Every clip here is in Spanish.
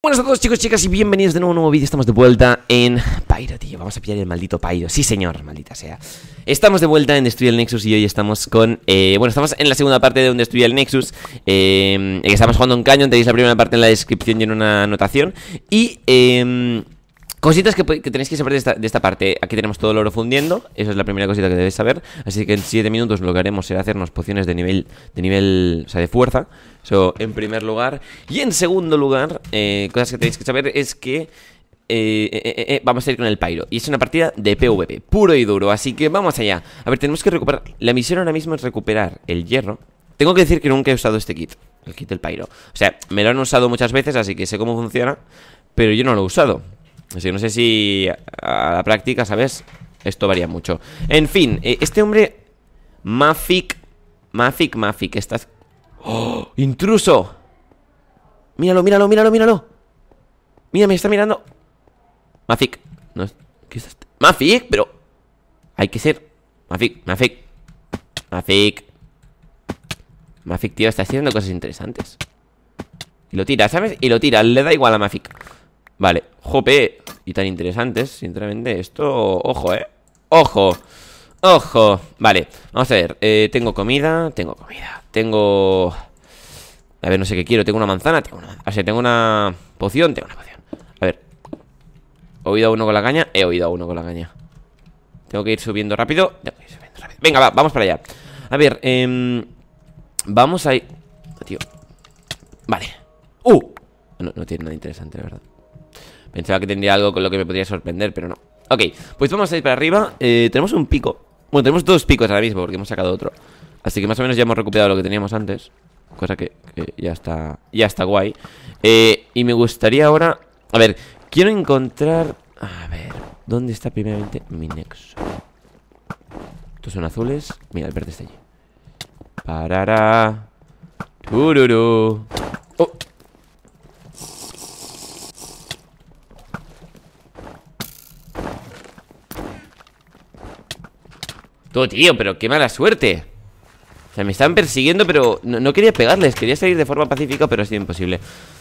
Buenas a todos chicos, chicas y bienvenidos de nuevo a un nuevo vídeo Estamos de vuelta en Pyro, tío Vamos a pillar el maldito Pyro, sí señor, maldita sea Estamos de vuelta en Destruir el Nexus y hoy estamos con... Eh, bueno, estamos en la segunda parte de un Destruir el Nexus eh, Estamos jugando un cañón tenéis la primera parte en la descripción y en una anotación Y... Em, Cositas que, tenéis que saber de esta, parte. Aquí tenemos todo el oro fundiendo. Esa es la primera cosita que debéis saber. Así que en 7 minutos lo que haremos será hacernos pociones de nivel. De nivel. O sea, de fuerza. Eso en primer lugar. Y en segundo lugar, eh, cosas que tenéis que saber es que. Eh, eh, vamos a ir con el Pyro. Y es una partida de PvP, puro y duro. Así que vamos allá. A ver, tenemos que recuperar. La misión ahora mismo es recuperar el hierro. Tengo que decir que nunca he usado este kit, el kit del Pyro. O sea, me lo han usado muchas veces, así que sé cómo funciona. Pero yo no lo he usado no sé si a la práctica, ¿sabes? Esto varía mucho. En fin, eh, este hombre... mafic mafic mafic estás... ¡Oh! ¡Intruso! Míralo, míralo, míralo, míralo. Mira, me está mirando. mafic No, es este? Mafik, pero... Hay que ser... mafic mafic mafic mafic tío, está haciendo cosas interesantes. Y lo tira, ¿sabes? Y lo tira, le da igual a mafic Vale, jope Y tan interesantes, sinceramente Esto, ojo, eh Ojo, ojo Vale, vamos a ver eh, Tengo comida, tengo comida Tengo... A ver, no sé qué quiero Tengo una manzana, tengo una... O sea, tengo una poción, tengo una poción A ver He oído a uno con la caña He oído a uno con la caña Tengo que ir subiendo rápido Tengo que ir subiendo rápido Venga, vamos para allá A ver, eh... Vamos a ir... Tío Vale ¡Uh! No, no tiene nada interesante, la verdad Pensaba que tendría algo con lo que me podría sorprender, pero no Ok, pues vamos a ir para arriba eh, Tenemos un pico Bueno, tenemos dos picos ahora mismo porque hemos sacado otro Así que más o menos ya hemos recuperado lo que teníamos antes Cosa que, ya está ya está guay eh, Y me gustaría ahora... A ver, quiero encontrar... A ver, ¿dónde está primeramente mi nexo? Estos son azules Mira, el verde está allí Parará Tururú Oh, tío, pero qué mala suerte O sea, me están persiguiendo, pero no, quería pegarles Quería salir de forma pacífica, pero ha sido imposible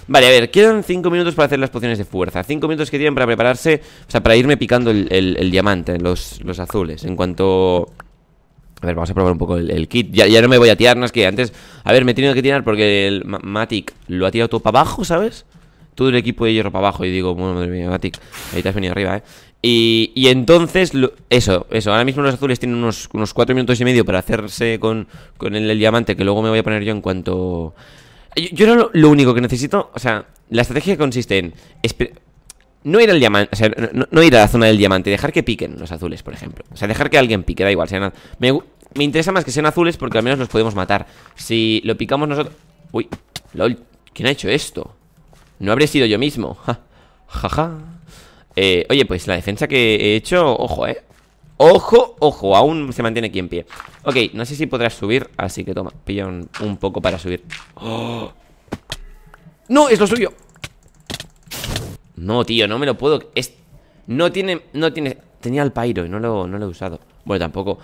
Vale, a ver, quedan 5 minutos para hacer las pociones de fuerza 5 minutos que tienen para prepararse O sea, para irme picando el, diamante los, los azules En cuanto a ver, vamos a probar un poco el, kit ya, ya, no me voy a tirar, no es que antes... A ver, me he tenido que tirar porque el Matic lo ha tirado todo para abajo, ¿sabes? todo el equipo de hierro para abajo. Y digo, bueno, madre mía, Matic, ahí te has venido arriba, ¿eh? Y, entonces, eso, eso. Ahora mismo los azules tienen unos, unos cuatro minutos y medio para hacerse con, con el, diamante, que luego me voy a poner yo en cuanto. Yo, lo, único que necesito, o sea, la estrategia consiste en. No ir al diamante, o sea, no, ir a la zona del diamante, dejar que piquen los azules, por ejemplo. O sea, dejar que alguien pique, da igual, sea Me, me interesa más que sean azules porque al menos los podemos matar. Si lo picamos nosotros. Uy, ¿quién ha hecho esto? No habré sido yo mismo. Jaja. Ja, ja. eh, oye, pues la defensa que he hecho, ojo, ¿eh? Ojo, ojo, aún se mantiene aquí en pie Ok, no sé si podrás subir, así que toma Pilla un, poco para subir ¡Oh! ¡No, es lo suyo! No, tío, no me lo puedo es... No tiene, no tiene Tenía el Pyro y no lo, no lo he usado Bueno, tampoco,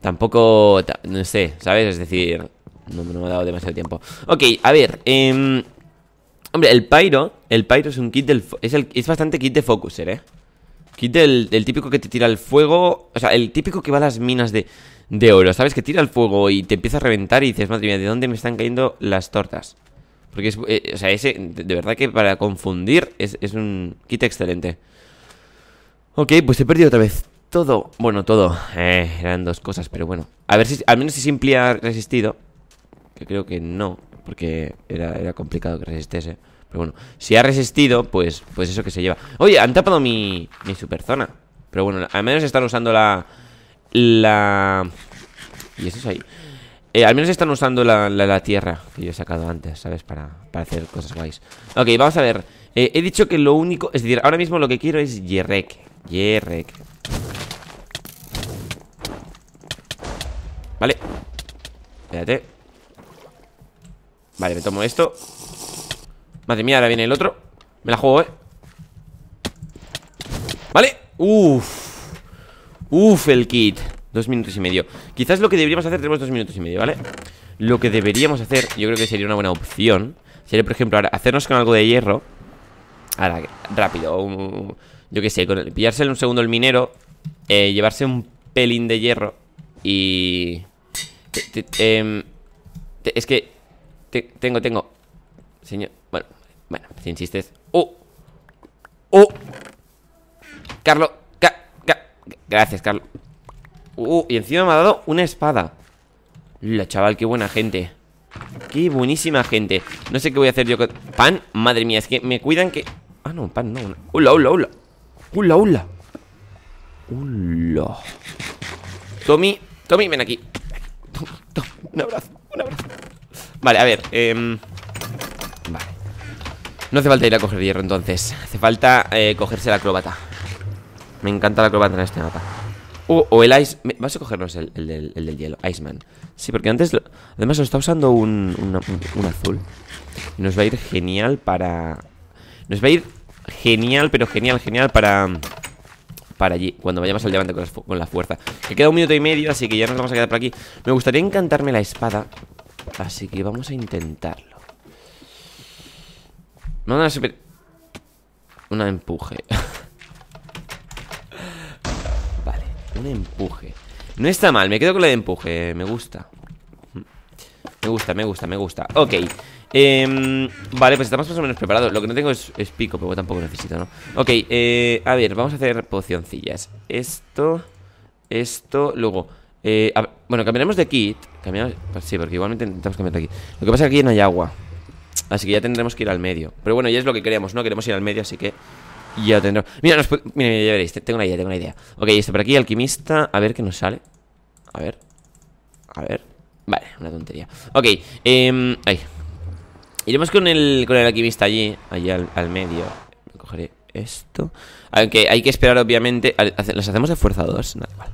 tampoco No sé, ¿sabes? Es decir, no, no me ha dado demasiado tiempo Ok, a ver, eh... Hombre, el Pyro, el Pyro es un kit del... Es, el, es bastante kit de Focuser, ¿eh? Kit del, típico que te tira el fuego... O sea, el típico que va a las minas de, oro, ¿sabes? Que tira el fuego y te empieza a reventar y dices, madre mía, ¿de dónde me están cayendo las tortas? Porque es... Eh, o sea, ese, de verdad que para confundir es, un kit excelente. Ok, pues he perdido otra vez todo. Bueno, todo. Eh, eran dos cosas, pero bueno. A ver si... Al menos si simple ha resistido. Que creo que no porque era, era complicado que resistiese. Pero bueno, si ha resistido, pues, pues eso que se lleva. Oye, han tapado mi, mi super zona. Pero bueno, al menos están usando la... La... ¿Y eso es ahí? Eh, al menos están usando la, tierra que yo he sacado antes, ¿sabes? Para, hacer cosas guays. Ok, vamos a ver. Eh, he dicho que lo único... Es decir, ahora mismo lo que quiero es Yerrek. Yerrek. Vale. Espérate. Vale, me tomo esto Madre mía, ahora viene el otro Me la juego, eh Vale, uff Uff, el kit Dos minutos y medio Quizás lo que deberíamos hacer Tenemos dos minutos y medio, ¿vale? Lo que deberíamos hacer Yo creo que sería una buena opción Sería, por ejemplo, ahora Hacernos con algo de hierro Ahora, rápido Yo qué sé Pillárselo Pillarse un segundo el minero eh, Llevarse un pelín de hierro Y... Em, es que tengo, tengo. Señor. Bueno, bueno, si insistes. ¡Oh! ¡Oh! Carlos. gracias, Carlos. ¡Uh! Y encima me ha dado una espada. La chaval, qué buena gente. Qué buenísima gente. No sé qué voy a hacer yo con. ¿Pan? Madre mía, es que me cuidan que. Ah, no, pan, no. hola hola hola, hola! ¡Hula, hula hula Tommy, Tommy, ven aquí. Tommy, un abrazo, un abrazo. Vale, a ver eh, Vale No hace falta ir a coger hierro entonces Hace falta eh, cogerse la acróbata Me encanta la acróbata en este mapa o, el Ice... Vas a cogernos el, del, hielo, Iceman Sí, porque antes... además lo está usando un, un, azul Nos va a ir genial para... Nos va a ir genial, pero genial, genial para... Para allí, cuando vayamos al levante con, con la fuerza Que queda un minuto y medio, así que ya nos vamos a quedar por aquí Me gustaría encantarme la espada Así que vamos a intentarlo una super... Una empuje Vale, un empuje No está mal, me quedo con la de empuje Me gusta Me gusta, me gusta, me gusta Ok em, vale, pues estamos más o menos preparados Lo que no tengo es, pico, pero tampoco necesito, ¿no? Ok, eh, a ver, vamos a hacer pocioncillas Esto, esto, luego eh, bueno, cambiaremos de kit pues Sí, porque igualmente intentamos cambiar de kit Lo que pasa es que aquí no hay agua Así que ya tendremos que ir al medio Pero bueno, ya es lo que queremos, ¿no? Queremos ir al medio, así que ya tendremos Mira, mira, ya veréis, tengo una idea, tengo una idea Ok, esto por aquí, alquimista A ver qué nos sale A ver A ver Vale, una tontería Ok, em, ahí Iremos con el, con el alquimista allí Allí al, medio cogeré esto Aunque hay que esperar, obviamente ¿Las hacemos de fuerza 2? Nada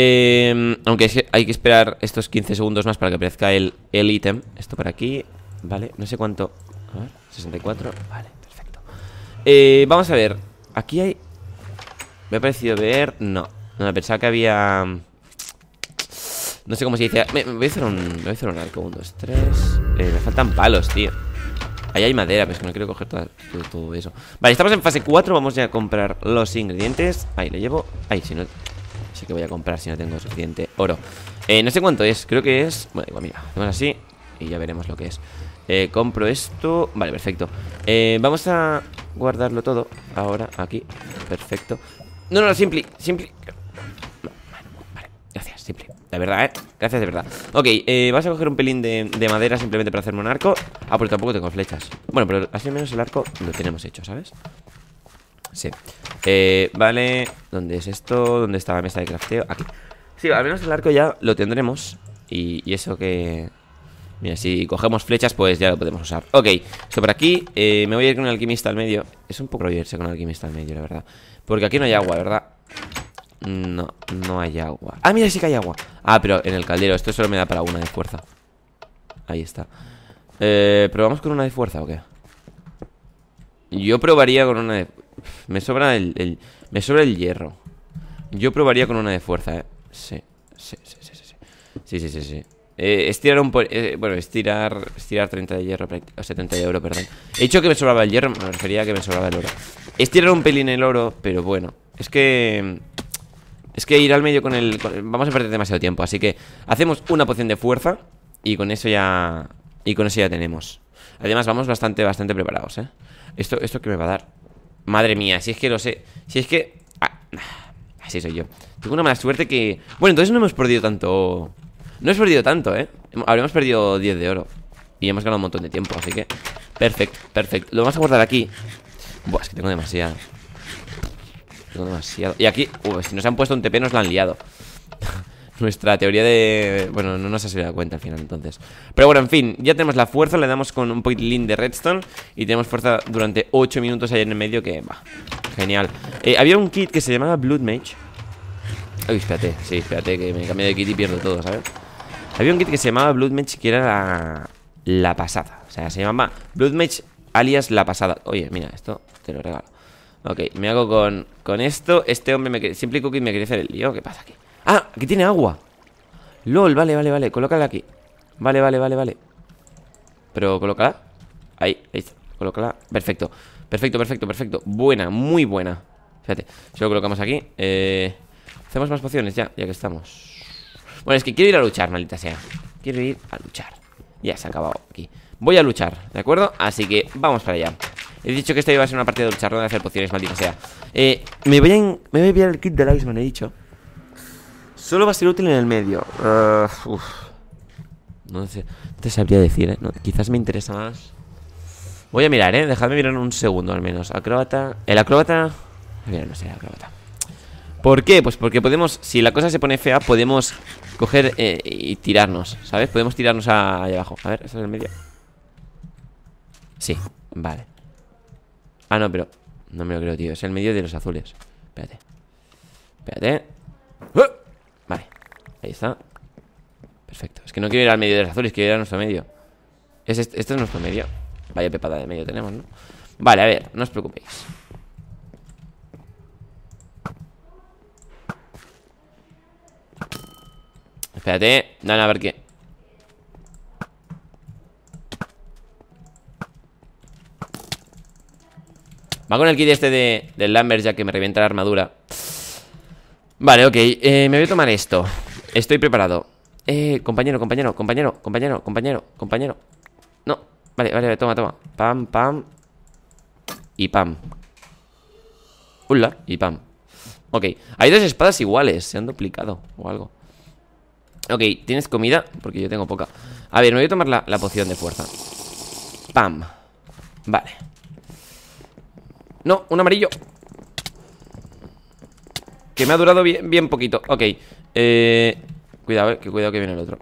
eh, aunque hay que esperar estos 15 segundos más para que aparezca el ítem. Esto por aquí, vale, no sé cuánto. A ver, 64, vale, perfecto. Eh, vamos a ver, aquí hay... Me ha parecido ver... No, no, pensaba que había... No sé cómo se dice... Me, voy, a hacer un, me voy a hacer un arco, eh, me faltan palos, tío. Ahí hay madera, pero es que no quiero coger todo, eso Vale, estamos en fase 4, vamos ya a comprar los ingredientes Ahí le llevo, ahí si no Así que voy a comprar si no tengo suficiente oro eh, No sé cuánto es, creo que es... Bueno, igual mira, hacemos así y ya veremos lo que es eh, Compro esto, vale, perfecto eh, Vamos a guardarlo todo ahora aquí, perfecto No, no, simple Simple Vale, gracias, simple, de verdad, eh, gracias de verdad Ok, eh, vas a coger un pelín de, madera simplemente para hacerme un arco Ah, pero tampoco tengo flechas Bueno, pero así al menos el arco lo tenemos hecho, ¿sabes? Sí. Eh, vale. ¿Dónde es esto? ¿Dónde está la mesa de crafteo? Aquí. Sí, al menos el arco ya lo tendremos. Y, eso que... Mira, si cogemos flechas, pues ya lo podemos usar. Ok, esto por aquí. Eh, me voy a ir con un alquimista al medio. Es un poco rollo irse con un alquimista al medio, la verdad. Porque aquí no hay agua, ¿verdad? No, no hay agua. Ah, mira, sí que hay agua. Ah, pero en el caldero. Esto solo me da para una de fuerza. Ahí está. Eh, ¿Probamos con una de fuerza o qué? Yo probaría con una de... Me sobra el, Me sobra el hierro. Yo probaría con una de fuerza, ¿eh? Sí, sí, sí, sí, sí. Sí, sí, sí, eh, estirar un... Eh, bueno, estirar... Estirar 30 de hierro... O 70 de oro, perdón. He dicho que me sobraba el hierro, me refería a que me sobraba el oro. Estirar un pelín el oro, pero bueno. Es que... Es que ir al medio con el... vamos a perder demasiado tiempo, así que... Hacemos una poción de fuerza y con eso ya... Y con eso ya tenemos. Además, vamos bastante, bastante preparados, ¿eh? ¿Esto, esto qué me va a dar? Madre mía, si es que lo sé Si es que... Ah, así soy yo Tengo una mala suerte que... Bueno, entonces no hemos perdido tanto... No hemos perdido tanto, ¿eh? Habríamos perdido 10 de oro Y hemos ganado un montón de tiempo, así que... Perfecto, perfecto Lo vamos a guardar aquí Buah, es que tengo demasiado Tengo demasiado Y aquí... si nos han puesto un TP nos la han liado nuestra teoría de... Bueno, no nos ha salido la cuenta al final entonces Pero bueno, en fin, ya tenemos la fuerza Le damos con un poquitín de redstone Y tenemos fuerza durante 8 minutos ahí en el medio Que va, genial eh, Había un kit que se llamaba Blood Mage Uy, espérate, sí, espérate Que me cambio de kit y pierdo todo, ¿sabes? Había un kit que se llamaba Blood Mage Que era la... la pasada O sea, se llamaba Blood Mage alias la pasada Oye, mira, esto te lo regalo Ok, me hago con, con esto Este hombre me... Simple Cookie me quiere hacer el lío ¿Qué pasa aquí? Ah, ¡Que tiene agua LOL, vale, vale, vale, colócala aquí Vale, vale, vale, vale Pero colócala Ahí, ahí está, colócala, perfecto Perfecto, perfecto, perfecto, buena, muy buena Fíjate, si lo colocamos aquí eh... Hacemos más pociones ya, ya que estamos Bueno, es que quiero ir a luchar, maldita sea Quiero ir a luchar Ya, se ha acabado aquí Voy a luchar, ¿de acuerdo? Así que vamos para allá He dicho que esta iba a ser una partida de luchar, no de hacer pociones, maldita sea eh, me, voy a me voy a enviar el kit del Iceman, he dicho Solo va a ser útil en el medio. Ah, no te sabría decir, ¿eh? quizás me interesa más. Voy a mirar, ¿eh? Dejadme mirar un segundo al menos. Acróbata. El acróbata... Mira, no sé, el acróbata. ¿Por qué? Pues porque podemos, si la cosa se pone fea, podemos coger eh, y tirarnos, ¿sabes? Podemos tirarnos ahí allá abajo. A ver, ¿eso es el medio? Sí, vale. Ah, no, pero... No me lo creo, tío. Es el medio de los azules. Espérate. Espérate. ¡Eh! Ahí está Perfecto, es que no quiero ir al medio de los azules Quiero ir a nuestro medio ¿Es este, es nuestro medio Vaya pepada de medio tenemos, ¿no? Vale, a ver, no os preocupéis Espérate, dan a ver qué Va con el kit este de, del Lambert ya que me revienta la armadura Vale, ok, eh, me voy a tomar esto Estoy preparado. Eh, compañero, compañero, compañero, compañero, compañero, compañero. No, vale, vale, toma, toma. Pam, pam. Y pam. Hola y pam. Ok, hay dos espadas iguales, se han duplicado o algo. Ok, ¿tienes comida? Porque yo tengo poca. A ver, me voy a tomar la, poción de fuerza. Pam. Vale. No, un amarillo. Que me ha durado bien, bien poquito. Ok, eh, cuidado, eh, que cuidado que viene el otro.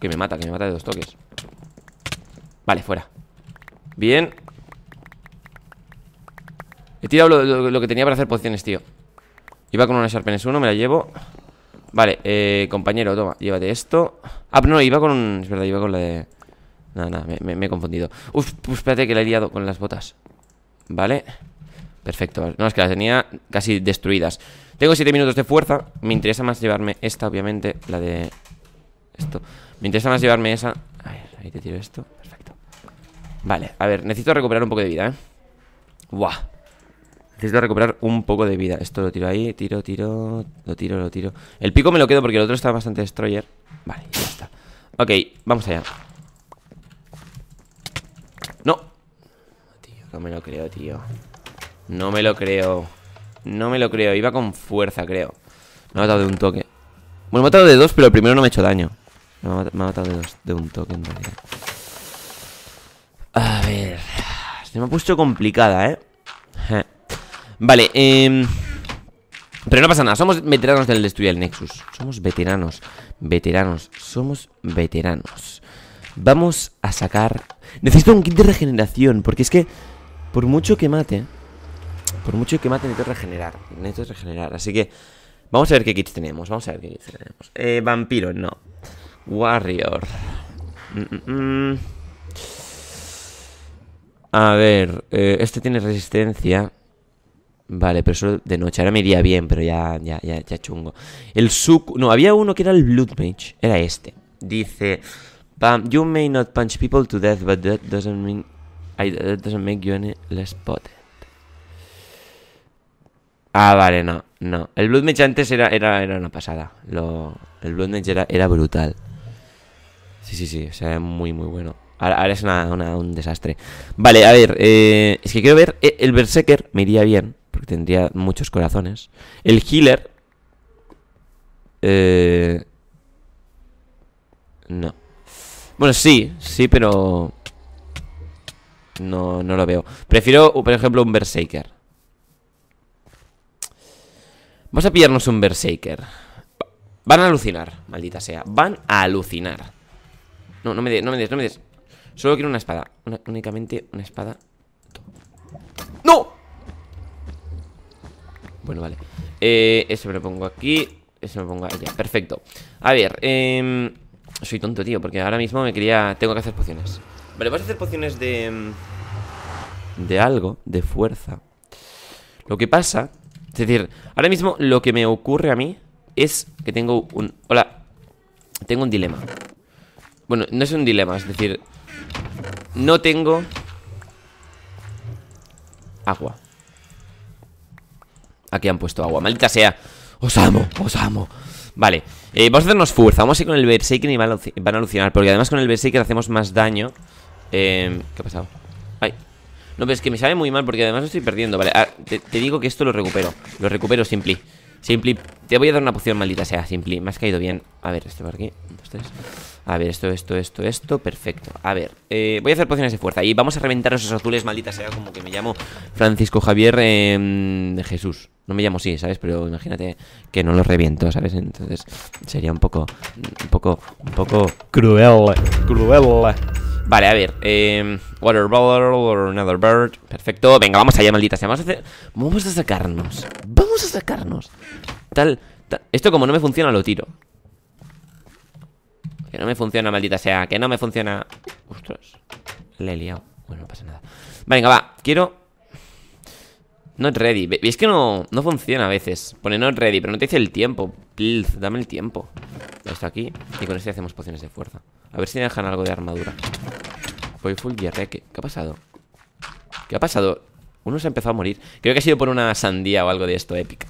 que me mata, que me mata de dos toques. Vale, fuera. Bien. He tirado lo, que tenía para hacer pociones, tío. Iba con una Sharpenes 1, me la llevo. Vale, eh, compañero, toma, llévate esto. Ah, no, iba con Es verdad, iba con la de... Nada, nada, me, he confundido. Uf, espérate que la he liado con las botas. Vale. Perfecto. No, es que las tenía casi destruidas. Tengo 7 minutos de fuerza. Me interesa más llevarme esta, obviamente. La de... Esto. Me interesa más llevarme esa. A ver, ahí te tiro esto. Perfecto. Vale, a ver, necesito recuperar un poco de vida, ¿eh? Buah. Necesito recuperar un poco de vida. Esto lo tiro ahí, tiro, tiro, lo tiro, lo tiro. El pico me lo quedo porque el otro está bastante destroyer. Vale, ya está. Ok, vamos allá. No. Tío, no me lo creo, tío. No me lo creo. No me lo creo, iba con fuerza, creo Me ha matado de un toque Bueno, me ha matado de dos, pero el primero no me ha hecho daño Me ha matado de dos, de un toque en realidad A ver Se me ha puesto complicada, ¿eh? eh. Vale, eh... Pero no pasa nada, somos veteranos del estudio el Nexus Somos veteranos, veteranos Somos veteranos Vamos a sacar Necesito un kit de regeneración Porque es que, por mucho que mate por mucho que mate, necesito regenerar. Necesito regenerar. Así que vamos a ver qué kits tenemos. Vamos a ver qué kits tenemos. Eh, vampiro, no. Warrior. Mm, mm, mm. A ver, eh, este tiene resistencia. Vale, pero solo de noche. Ahora me iría bien, pero ya, ya, ya, ya chungo. El Suk... No, había uno que era el Blood Mage. Era este. Dice... Bam, you may not punch people to death, but that doesn't mean... that doesn't make you any less potent. Ah, vale, no, no. El mage antes era, era, era una pasada. Lo, el Bloodmage era, era brutal. Sí, sí, sí, o sea, muy, muy bueno. Ahora, es una, un desastre. Vale, a ver, eh, es que quiero ver. Eh, el Berserker me iría bien, porque tendría muchos corazones. El Healer. Eh, no. Bueno, sí, sí, pero. No, no lo veo. Prefiero, por ejemplo, un Berserker. Vamos a pillarnos un Berserker. Van a alucinar, maldita sea. Van a alucinar. No, no me des, no me des, no me des. Solo quiero una espada. únicamente una espada. ¡No! Bueno, vale. Eh, eso me lo pongo aquí. Eso me lo pongo allá. Perfecto. A ver, eh, soy tonto, tío, porque ahora mismo me quería. Tengo que hacer pociones. Vale, vas a hacer pociones de. Em, de algo, de fuerza. Lo que pasa es decir, ahora mismo lo que me ocurre a mí es que tengo un... Hola, tengo un dilema. Bueno, no es un dilema, es decir, no tengo agua. Aquí han puesto agua, maldita sea. Os amo, os amo. Vale, eh, vamos a hacernos fuerza. Vamos a ir con el Berserker y van a, alucinar. Porque además con el Berserker hacemos más daño. Eh, ¿Qué ha pasado? Ay, no, pero es que me sabe muy mal porque además lo estoy perdiendo. Vale, ah, te, digo que esto lo recupero. Lo recupero, Simply Simply, te voy a dar una poción maldita sea, Simply, Me has caído bien. A ver, esto por aquí. A ver, esto, esto, esto, esto. Perfecto. A ver, eh, voy a hacer pociones de fuerza. Y vamos a reventar esos azules, maldita sea, como que me llamo Francisco Javier em, de Jesús. No me llamo así, ¿sabes? Pero imagínate que no los reviento, ¿sabes? Entonces sería un poco, un poco, un poco cruel, cruel. Vale, a ver. Eh, bottle or another bird. Perfecto. Venga, vamos allá, maldita sea. Vamos a, hacer... vamos a sacarnos. Vamos a sacarnos. Tal, Esto como no me funciona, lo tiro. Que no me funciona, maldita sea. Que no me funciona. Ostras. Le he liado. Bueno, no pasa nada. Venga, va. Quiero... Not ready. Es que no, no funciona a veces. Pone not ready, pero no te dice el tiempo. Please, dame el tiempo. Esto aquí. Y con este hacemos pociones de fuerza. A ver si me dejan algo de armadura. Voy full diarrea. ¿Qué, ha pasado? ¿Qué ha pasado? Uno se ha empezado a morir. Creo que ha sido por una sandía o algo de esto, Epic.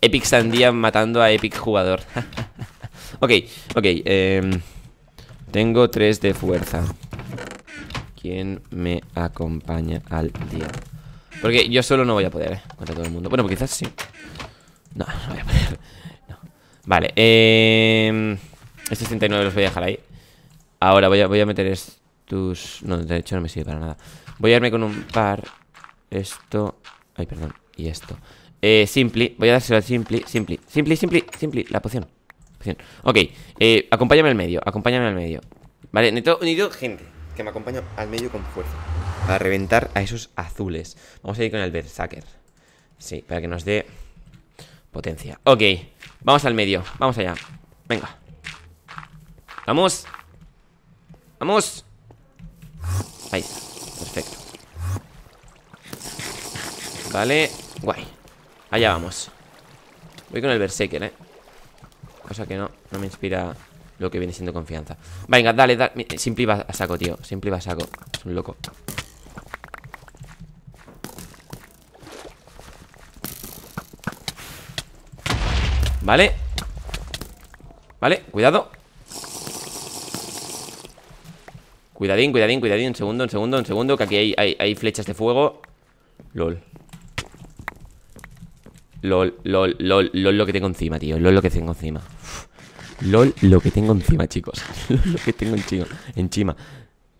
Epic sandía matando a Epic jugador. ok, ok. Em, tengo tres de fuerza. ¿Quién me acompaña al día? Porque yo solo no voy a poder, ¿eh? Contra todo el mundo. Bueno, pues quizás sí. No, no voy a poder. Vale, eh... Estos 39 los voy a dejar ahí. Ahora voy a, voy a meter estos... No, de hecho no me sirve para nada. Voy a irme con un par... Esto... Ay, perdón. Y esto. Eh, Simpli. Voy a dárselo al Simpli. Simpli. Simpli, Simpli, Simpli. La poción. poción. Ok. Eh, acompáñame al medio. Acompáñame al medio. Vale, necesito, necesito gente que me acompañe al medio con fuerza. Para reventar a esos azules. Vamos a ir con el Berserker. Sí, para que nos dé potencia. Ok, vamos al medio. Vamos allá. Venga. Vamos. ¡Vamos! Ahí perfecto Vale, guay Allá vamos Voy con el Berserker, eh Cosa que no, no me inspira lo que viene siendo confianza Venga, dale, dale Simple va a saco, tío, simple va a saco Es un loco Vale Vale, cuidado Cuidadín, cuidadín, cuidadín Un segundo, un segundo, un segundo Que aquí hay, hay, hay flechas de fuego LOL LOL, LOL, LOL, LOL lo que tengo encima, tío LOL lo que tengo encima LOL lo que tengo encima, chicos LOL lo que tengo encima, encima.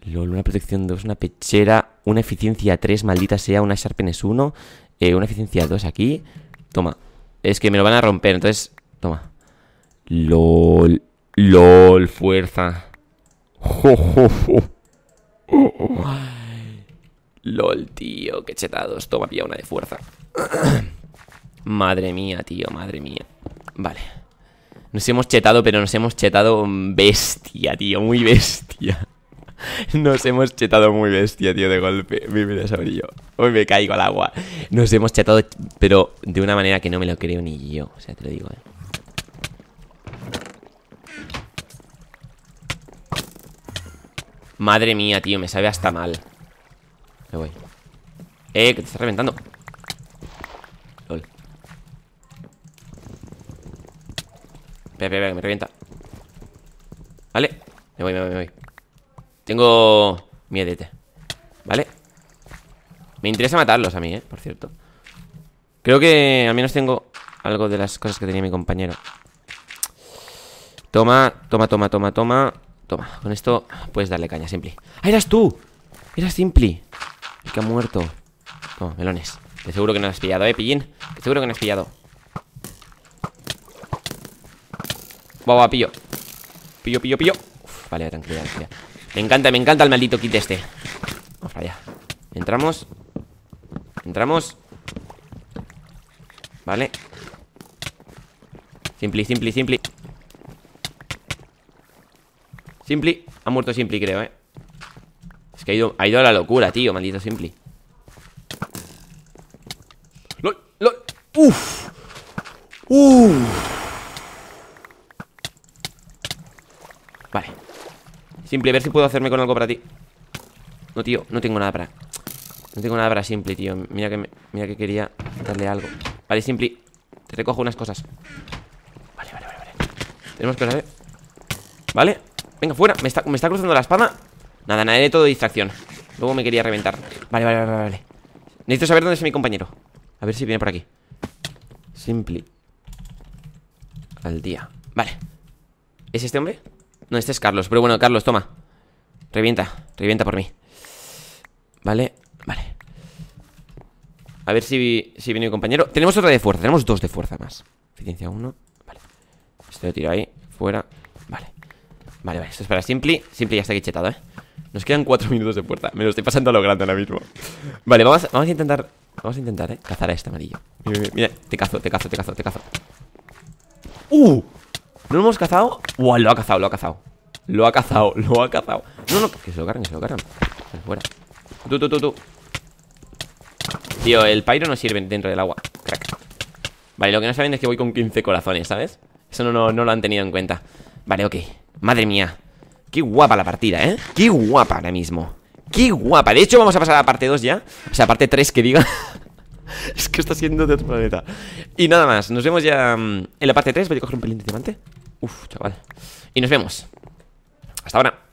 LOL, una protección 2, una pechera Una eficiencia 3, maldita sea Una sharpness 1 eh, Una eficiencia 2 aquí Toma Es que me lo van a romper, entonces Toma LOL LOL, fuerza LOL, tío, qué chetados. Toma, una de fuerza. madre mía, tío, madre mía. Vale. Nos hemos chetado, pero nos hemos chetado bestia, tío, muy bestia. Nos hemos chetado muy bestia, tío, de golpe. Mi yo. Hoy me caigo al agua. Nos hemos chetado, pero de una manera que no me lo creo ni yo. O sea, te lo digo, eh. Madre mía, tío, me sabe hasta mal Me voy Eh, que te está reventando Lol Espera, espera, que me revienta Vale, me voy, me voy, me voy Tengo miedete Vale Me interesa matarlos a mí, eh, por cierto Creo que al menos tengo algo de las cosas que tenía mi compañero Toma, toma, toma, toma, toma Toma, con esto puedes darle caña, Simpli ¡Ah, eras tú! ¡Eras Simpli! El que ha muerto Toma, melones Te seguro que no has pillado, eh, pillín Te seguro que no has pillado Va, va, pillo Pillo, pillo, pillo Vale, tranquilidad, tranquilidad Me encanta, me encanta el maldito kit este Vamos para allá Entramos Entramos Vale Simpli, simpli, simpli Simpli, ha muerto Simpli, creo, eh Es que ha ido, ha ido a la locura, tío, maldito Simpli ¡Lol! ¡Lol! ¡Uf! ¡Uf! Vale Simpli, a ver si puedo hacerme con algo para ti No, tío, no tengo nada para No tengo nada para Simpli, tío Mira que, mira que quería darle algo Vale, Simpli, te recojo unas cosas Vale, vale, vale, vale Tenemos que ver. Eh. Vale Venga, fuera, me está, cruzando la espada Nada, nada, de todo distracción Luego me quería reventar Vale, vale, vale, vale Necesito saber dónde es mi compañero A ver si viene por aquí Simple Al día Vale ¿Es este hombre? No, este es Carlos Pero bueno, Carlos, toma Revienta, revienta por mí Vale, vale A ver si, si viene mi compañero Tenemos otra de fuerza, tenemos dos de fuerza más Eficiencia 1, vale Este lo tiro ahí, fuera Vale, vale, esto es para Simply Simply ya está aquí chetado, eh Nos quedan cuatro minutos de puerta Me lo estoy pasando a lo grande ahora mismo Vale, vamos, vamos a intentar Vamos a intentar, eh Cazar a este amarillo Mira, mira, mira te cazo, te cazo, te cazo, te cazo ¡Uh! ¿No lo hemos cazado? ¡Wow! Lo ha cazado, lo ha cazado Lo ha cazado, lo ha cazado No, no, que se lo cargan, que se lo cargan fuera Tú, tú, tú, tú Tío, el pyro no sirve dentro del agua Crack Vale, lo que no saben es que voy con 15 corazones, ¿sabes? Eso no, no lo han tenido en cuenta Vale, ok Madre mía Qué guapa la partida, ¿eh? Qué guapa ahora mismo Qué guapa De hecho, vamos a pasar a la parte 2 ya O sea, parte 3 que diga Es que está siendo de otro planeta Y nada más Nos vemos ya mm, en la parte 3 Voy a coger un pelín de diamante Uf, chaval Y nos vemos Hasta ahora